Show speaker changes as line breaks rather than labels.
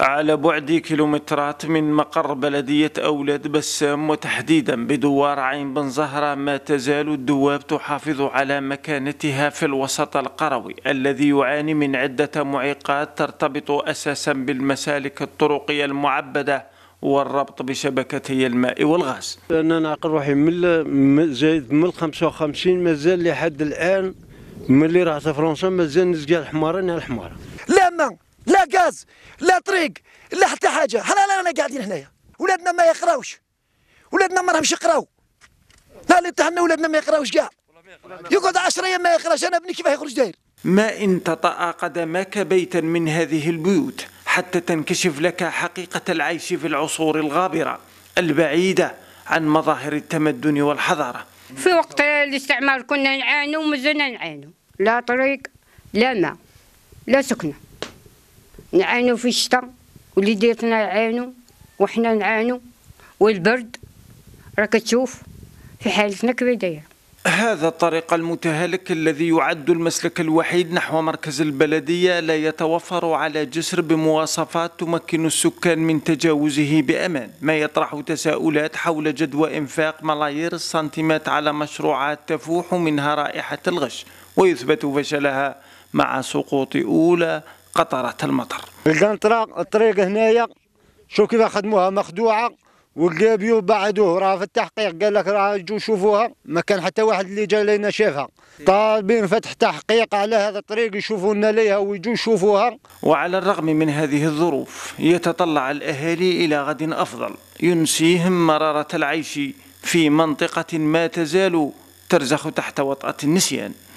على بعد كيلومترات من مقر بلدية أولاد بسام وتحديدا بدوار عين بن زهرة ما تزال الدواب تحافظ على مكانتها في الوسط القروي الذي يعاني من عدة معيقات ترتبط أساسا بالمسالك الطرقية المعبدة والربط بشبكتي الماء والغاز أنا نعقل روحي من زايد من 55 مازال لحد الآن ملي راه فرنسا مازال نزقى الحمارة الحمارة
لا ما لا غاز لا طريق لا حتى حاجه حنا رانا قاعدين هنايا ولادنا ما يقراوش ولادنا ما راهمش يقراو لا اللي تهنا ولادنا ما يقراوش كاع يقعد 10 ايام ما يقراش انا ابني كيفاه يخرج داير
ما ان تطأ قدمك بيتا من هذه البيوت حتى تنكشف لك حقيقه العيش في العصور الغابره البعيده عن مظاهر التمدن والحضاره
في وقت الاستعمار كنا نعانوا ومازلنا نعانوا لا طريق لا ماء لا سكنه نعانو في الشتاء وليداتنا يعانو وحنا نعانو والبرد راك تشوف في حالتنا كيف داير
هذا الطريق المتهالك الذي يعد المسلك الوحيد نحو مركز البلدية لا يتوفر على جسر بمواصفات تمكن السكان من تجاوزه بأمان ما يطرح تساؤلات حول جدوى إنفاق ملايير السنتيمات على مشروعات تفوح منها رائحة الغش ويثبت فشلها مع سقوط أولى قطرة المطر
القنطرة الطريق هنايا شوف كيف خدموها مخدوعة والقابيو بعدوه راه في التحقيق قال لك راه جو شوفوها ما كان حتى واحد اللي جا لينا شافها طالبين فتح تحقيق على هذا الطريق يشوفوا لنا ليها ويجوا يشوفوها
وعلى الرغم من هذه الظروف يتطلع الاهالي الى غد افضل ينسيهم مراره العيش في منطقه ما تزال ترزخ تحت وطأة النسيان